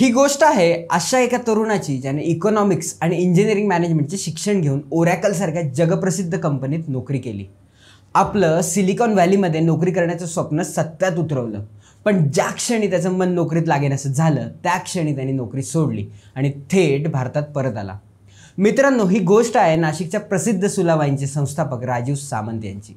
ही गोष्ट आहे अशा एका तरुणाची ज्याने इकॉनॉमिक्स आणि इंजिनिअरिंग मॅनेजमेंटचे शिक्षण घेऊन ओरॅकलसारख्या जगप्रसिद्ध कंपनीत नोकरी केली आपलं सिलिकॉन व्हॅलीमध्ये नोकरी करण्याचं स्वप्न सत्यात उतरवलं पण ज्या क्षणी त्याचं मन नोकरीत लागेन असं झालं त्या क्षणी त्यांनी नोकरी सोडली आणि थेट भारतात परत आला मित्रांनो ही गोष्ट आहे नाशिकच्या प्रसिद्ध सुलाबाईंचे संस्थापक राजीव सामंत यांची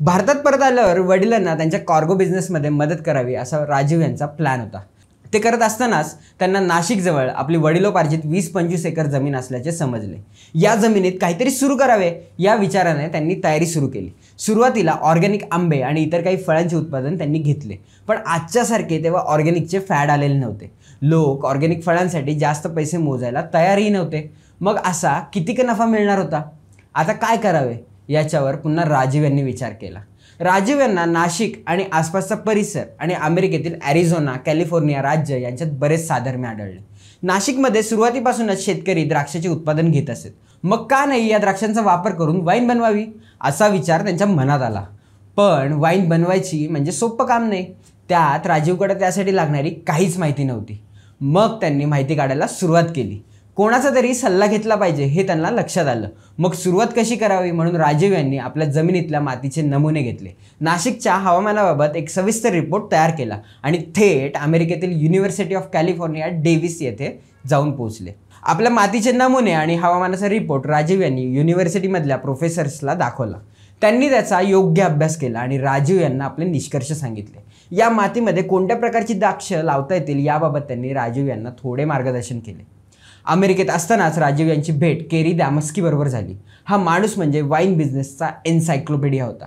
भारतात परत आल्यावर वडिलांना त्यांच्या कार्गो बिझनेसमध्ये मदत करावी असा राजीव यांचा प्लॅन होता ते करत असतानाच त्यांना नाशिकजवळ आपली वडिलोपार्जित वीस पंचवीस एकर जमीन असल्याचे समजले या जमिनीत काहीतरी सुरू करावे या विचाराने त्यांनी तयारी सुरू केली सुरुवातीला ऑर्गॅनिक आंबे आणि इतर काही फळांचे उत्पादन त्यांनी घेतले पण आजच्यासारखे तेव्हा ऑर्गॅनिकचे फॅड आलेले नव्हते लोक ऑर्गॅनिक फळांसाठी जास्त पैसे मोजायला तयारही नव्हते मग असा कितीक नफा मिळणार होता आता काय करावे याच्यावर पुन्हा राजीव यांनी विचार केला राजीव यांना नाशिक आणि आसपासचा परिसर आणि अमेरिकेतील ॲरिझोना कॅलिफोर्निया राज्य यांच्यात बरेच साधर्म्य आढळले नाशिकमध्ये सुरुवातीपासूनच शेतकरी द्राक्षाचे उत्पादन घेत असत मग का नाही या द्राक्षांचा वापर करून वाईन बनवावी असा विचार त्यांच्या मनात आला पण वाईन बनवायची म्हणजे सोपं काम नाही त्यात राजीवकडे त्यासाठी लागणारी काहीच माहिती नव्हती मग त्यांनी माहिती काढायला सुरुवात केली कोणाचा तरी सल्ला घेतला पाहिजे हे त्यांना लक्षात आलं मग सुरुवात कशी करावी म्हणून राजीव यांनी आपल्या जमिनीतल्या मातीचे नमुने घेतले नाशिकच्या हवामानाबाबत एक सविस्तर रिपोर्ट तयार केला आणि थेट अमेरिकेतील युनिव्हर्सिटी ऑफ कॅलिफोर्निया डेव्हिस येथे जाऊन पोहोचले आपल्या मातीचे नमुने आणि हवामानाचा रिपोर्ट राजीव यांनी युनिव्हर्सिटीमधल्या प्रोफेसर्सला दाखवला त्यांनी त्याचा योग्य अभ्यास केला आणि राजीव यांना आपले निष्कर्ष सांगितले या मातीमध्ये कोणत्या प्रकारची दाक्ष लावता येतील याबाबत त्यांनी राजीव यांना थोडे मार्गदर्शन केले अमेरिकेत असतानाच राजीव यांची भेट केरी बरोबर झाली हा माणूस म्हणजे वाईन बिझनेसचा एन्सायक्लोपीडिया होता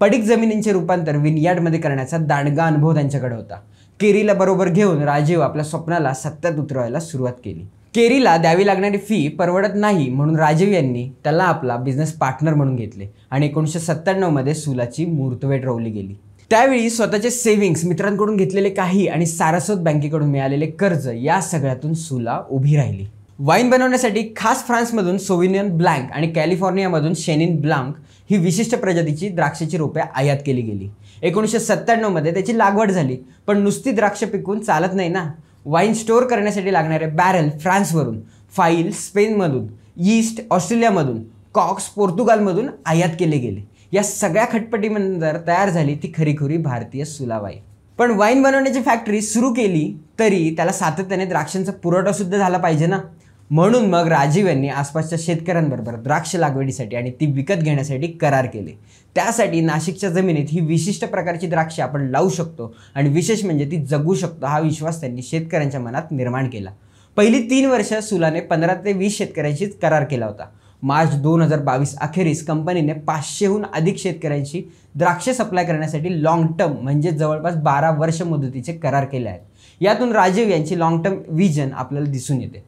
पडीक जमिनींचे रूपांतर विनयार्डमध्ये करण्याचा दांडगा अनुभव त्यांच्याकडे होता केरीला बरोबर घेऊन राजीव आपल्या स्वप्नाला सत्यात उतरवायला सुरुवात केली केरीला द्यावी लागणारी फी परवडत नाही म्हणून राजीव यांनी त्याला आपला बिझनेस पार्टनर म्हणून घेतले आणि एकोणीसशे सत्त्याण्णवमध्ये सुलाची मूर्तवेट रोवली गेली त्यावेळी स्वतःचे सेव्हिंग्स मित्रांकडून घेतलेले काही आणि सारस्वत बँकेकडून मिळालेले कर्ज या सगळ्यातून सुला उभी राहिली वाईन बनवण्यासाठी खास फ्रान्समधून सोविनियन ब्लँक आणि कॅलिफोर्नियामधून शेनिन ब्लांक ही विशिष्ट प्रजातीची द्राक्षाची रोपे आयात केली गेली एकोणीसशे सत्त्याण्णवमध्ये त्याची लागवड झाली पण नुसती द्राक्ष पिकवून चालत नाही ना वाईन स्टोअर करण्यासाठी लागणारे बॅरल फ्रान्सवरून फाईल स्पेनमधून ईस्ट ऑस्ट्रेलियामधून कॉक्स पोर्तुगालमधून आयात केले गेले या सगळ्या खटपटीनंतर तयार झाली ती खरीखुरी भारतीय सुलावाई पण वाईन बनवण्याची फॅक्टरी सुरू केली तरी त्याला सातत्याने द्राक्षांचा सुद्धा झाला पाहिजे ना म्हणून मग राजीव यांनी आसपासच्या शेतकऱ्यांबरोबर द्राक्ष लागवडीसाठी आणि ती विकत घेण्यासाठी करार केले त्यासाठी नाशिकच्या जमिनीत ही विशिष्ट प्रकारची द्राक्षे आपण लावू शकतो आणि विशेष म्हणजे ती जगू शकतो हा विश्वास त्यांनी शेतकऱ्यांच्या मनात निर्माण केला पहिली तीन वर्ष सुलाने पंधरा ते वीस शेतकऱ्यांशीच करार केला होता मार्च दोन हजार बावीस अखेरीस कंपनीने पाचशेहून अधिक शेतकऱ्यांशी द्राक्षे सप्लाय करण्यासाठी लाँग टर्म म्हणजे जवळपास बारा वर्ष मुदतीचे करार केले आहेत यातून राजीव यांची लाँग टर्म विजन आपल्याला दिसून येते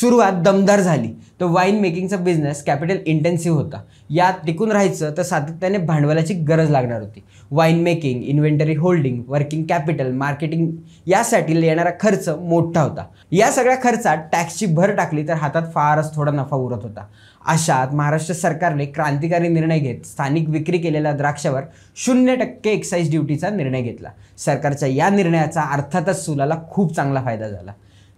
सुरुवात दमदार झाली तर वाईन मेकिंगचा बिझनेस कॅपिटल इंटेन्सिव्ह होता यात टिकून राहायचं तर सातत्याने भांडवलाची गरज लागणार होती wine making inventory holding working capital marketing यासाठी येणारा खर्च मोठा होता या सगळ्या खर्चात टॅक्सची भर टाकली तर हातात फारच थोडा नफा उरत होता अशात महाराष्ट्र सरकारने क्रांतिकारी निर्णय घेत स्थानिक विक्री केलेल्या द्राक्षावर शून्य टक्के एक्साईज ड्युटीचा निर्णय घेतला सरकारच्या या निर्णयाचा अर्थातच सुलाला खूप चांगला फायदा झाला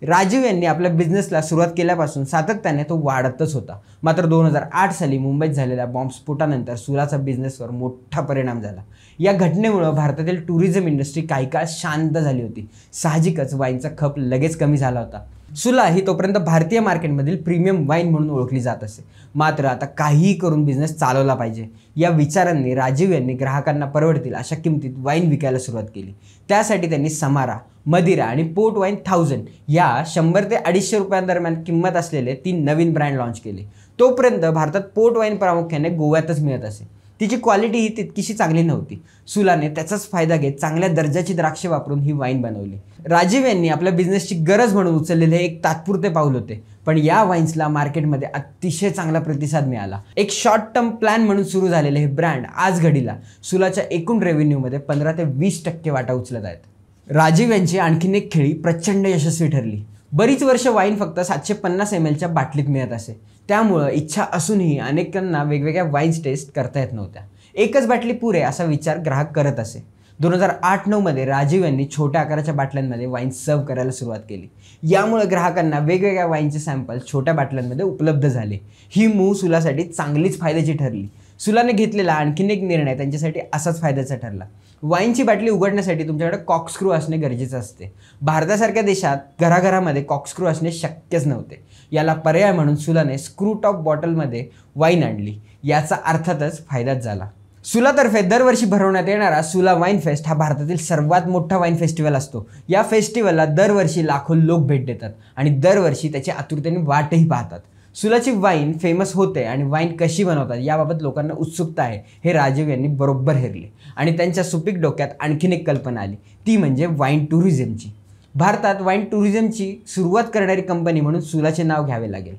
राजीव यांनी आपल्या बिझनेसला सुरुवात केल्यापासून सातत्याने तो वाढतच होता मात्र दोन हजार आठ साली मुंबईत झालेल्या बॉम्बस्फोटानंतर सुराचा बिझनेसवर मोठा परिणाम झाला या घटनेमुळं भारतातील टुरिझम इंडस्ट्री काही काळ शांत झाली होती साहजिकच वाईनचा खप लगेच कमी झाला होता सुला ही तोपर्यंत भारतीय मार्केटमधील प्रीमियम वाईन म्हणून ओळखली जात असे मात्र आता काहीही करून बिझनेस चालवला पाहिजे या विचारांनी राजीव यांनी ग्राहकांना परवडतील अशा किमतीत वाईन विकायला सुरुवात केली त्यासाठी त्यांनी समारा मदिरा आणि पोर्ट वाईन थाउजंड या शंभर ते अडीचशे रुपयांदरम्यान किंमत असलेले तीन नवीन ब्रँड लाँच केले तोपर्यंत भारतात पोर्ट वाईन प्रामुख्याने गोव्यातच मिळत असे तिची क्वालिटी ही तितकीशी चांगली नव्हती सुलाने त्याचाच फायदा घेत चांगल्या दर्जाची द्राक्षे वापरून ही वाईन बनवली राजीव यांनी आपल्या बिझनेसची गरज म्हणून उचललेले एक तात्पुरते पाऊल होते पण या वाईन्सला मार्केटमध्ये अतिशय चांगला प्रतिसाद मिळाला एक शॉर्ट टर्म प्लॅन म्हणून सुरू झालेले हे ब्रँड आज घडीला सुलाच्या एकूण रेव्हेन्यूमध्ये पंधरा ते वीस टक्के वाटा उचलत आहेत राजीव यांची आणखीन एक खेळी प्रचंड यशस्वी ठरली बरीच वर्ष वाईन फक्त सातशे पन्नास एम एलच्या बाटलीत मिळत असे त्यामुळं इच्छा असूनही अनेकांना वेगवेगळ्या वाईन्स टेस्ट करता येत नव्हत्या एकच बाटली पुरे असा विचार ग्राहक करत असे दोन हजार आठ नऊमध्ये राजीव यांनी छोट्या आकाराच्या बाटल्यांमध्ये वाईन सर्व करायला सुरुवात केली यामुळे ग्राहकांना वेगवेगळ्या वाईनचे सॅम्पल छोट्या बाटल्यांमध्ये उपलब्ध झाले ही मूव सुलासाठी चांगलीच फायद्याची ठरली सुलाने घेतलेला आणखीन एक निर्णय त्यांच्यासाठी असाच फायद्याचा ठरला वाईनची बाटली उघडण्यासाठी तुमच्याकडे कॉक्सक्रू असणे गरजेचं असते भारतासारख्या देशात घराघरामध्ये कॉक्सक्रू असणे शक्यच नव्हते याला पर्याय म्हणून सुलाने स्क्रू टॉप बॉटलमध्ये वाईन आणली याचा अर्थातच फायदाच झाला सुलातर्फे दरवर्षी भरवण्यात येणारा सुला वाईन फेस्ट हा भारतातील सर्वात मोठा वाईन फेस्टिवल असतो या फेस्टिवलला दरवर्षी लाखो लोक भेट देतात आणि दरवर्षी त्याची आतुरतेने वाटही पाहतात सुलाची वाईन फेमस होते आणि वाईन कशी बनवतात याबाबत लोकांना उत्सुकता आहे हे राजीव यांनी बरोबर हेरले आणि त्यांच्या सुपीक डोक्यात आणखीन एक कल्पना आली ती म्हणजे वाईन टुरिझमची भारतात वाईन टुरिझमची सुरुवात करणारी कंपनी म्हणून सुलाचे नाव घ्यावे लागेल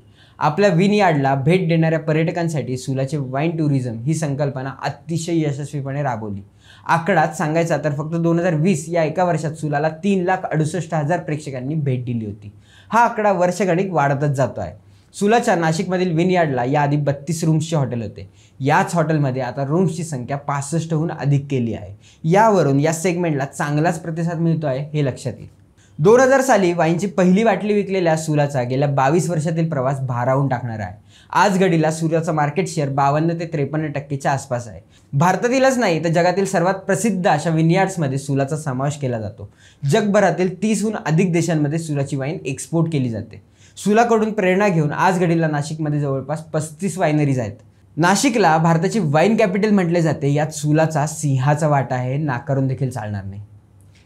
आपल्या विनयार्डला भेट देणाऱ्या पर्यटकांसाठी सुलाचे वाईन टुरिझम ही संकल्पना अतिशय यशस्वीपणे राबवली आकडात सांगायचा तर फक्त दोन हजार वीस या एका वर्षात सुलाला तीन लाख अडुसष्ट हजार प्रेक्षकांनी भेट दिली होती हा आकडा वर्षगणिक वाढतच जातो आहे सुलाच्या नाशिकमधील विनयार्डला याआधी बत्तीस रूम्सचे हॉटेल होते याच हॉटेलमध्ये आता रूम्सची संख्या पासष्टहून अधिक केली आहे यावरून या सेगमेंटला चांगलाच प्रतिसाद मिळतो आहे हे लक्षात येईल दोन हजार साली वाईनची पहिली बाटली विकलेल्या सुलाचा गेल्या बावीस वर्षातील प्रवास भारावून टाकणार आहे आज घडीला सुलाचा मार्केट शेअर बावन्न ते त्रेपन्न टक्केच्या आसपास आहे भारतातीलच नाही तर जगातील सर्वात प्रसिद्ध अशा विनयार्ड्समध्ये सुलाचा समावेश केला जातो जगभरातील तीसहून अधिक देशांमध्ये सुलाची वाईन एक्सपोर्ट केली जाते सुलाकडून प्रेरणा घेऊन आज घडीला नाशिकमध्ये जवळपास पस्तीस वायनरीज आहेत नाशिकला भारताची वाईन कॅपिटल म्हटले जाते यात सुलाचा सिंहाचा वाटा आहे नाकारून देखील चालणार नाही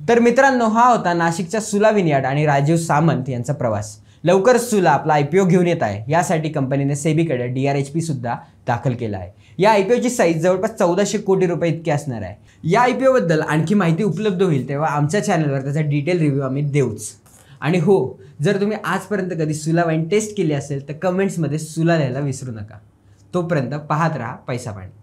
तर मित्रांनो हा होता नाशिकच्या सुला विनयाड आणि राजीव सामंत यांचा प्रवास लवकरच सुला आपला आय पी ओ घेऊन येत आहे यासाठी कंपनीने सेबीकडे डी आर एच पी सुद्धा दाखल केला आहे या आय पी ओची साईज जवळपास चौदाशे कोटी रुपये इतकी असणार आहे या आय पी ओबद्दल आणखी माहिती उपलब्ध होईल तेव्हा आमच्या चॅनलवर त्याचा डिटेल रिव्ह्यू आम्ही देऊच आणि हो जर तुम्ही आजपर्यंत कधी सुलावाईन टेस्ट केली असेल तर कमेंट्समध्ये सुला लिहायला विसरू नका तोपर्यंत पाहत राहा पैसा पाणी